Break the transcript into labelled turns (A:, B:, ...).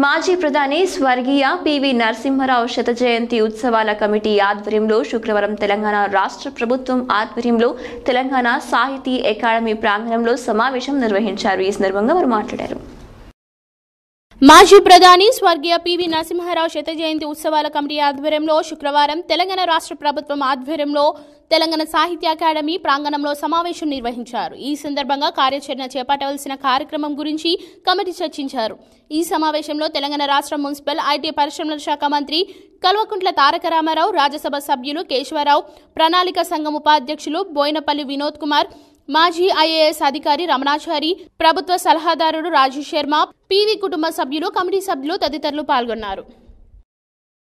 A: మాజీ ప్రధాని స్వర్గీయ పివి నరసింహరావు శత జయంతి ఉత్సవాల కమిటీ ఆధ్వర్యంలో శుక్రవారం తెలంగాణ రాష్ట్ర ప్రభుత్వం ఆధ్వర్యంలో తెలంగాణ సాహితీ అకాడమీ ప్రాంగణంలో సమావేశం నిర్వహించారు ఈ సందర్భంగా వారు మాట్లాడారు
B: మాజీ ప్రధాని స్వర్గీయ పివి నరసింహారావు శత జయంతి ఉత్సవాల కమిటీ ఆధ్వర్యంలో శుక్రవారం తెలంగాణ రాష్ట్ర ప్రభుత్వం ఆధ్వర్యంలో తెలంగాణ సాహిత్య అకాడమీ ప్రాంగణంలో సమావేశం నిర్వహించారు ఈ సందర్భంగా కార్యాచరణ చేపట్టవలసిన కార్యక్రమం గురించి కమిటీ చర్చించారు ఈ సమావేశంలో తెలంగాణ రాష్ట్ర మున్సిపల్ ఐటీ పరిశ్రమల శాఖ మంత్రి కల్వకుంట్ల తారక రామారావు రాజ్యసభ సభ్యులు కేశవరావు ప్రణాళిక సంఘం ఉపాధ్యక్షులు బోయినపల్లి వినోద్ కుమార్ మాజీ ఐఏఎస్ అధికారి రమణాచారి ప్రభుత్వ సలహాదారుడు రాజీవ్ శర్మ పీవీ కుటుంబ సభ్యులు కమిటీ సభ్యులు తదితరులు పాల్గొన్నారు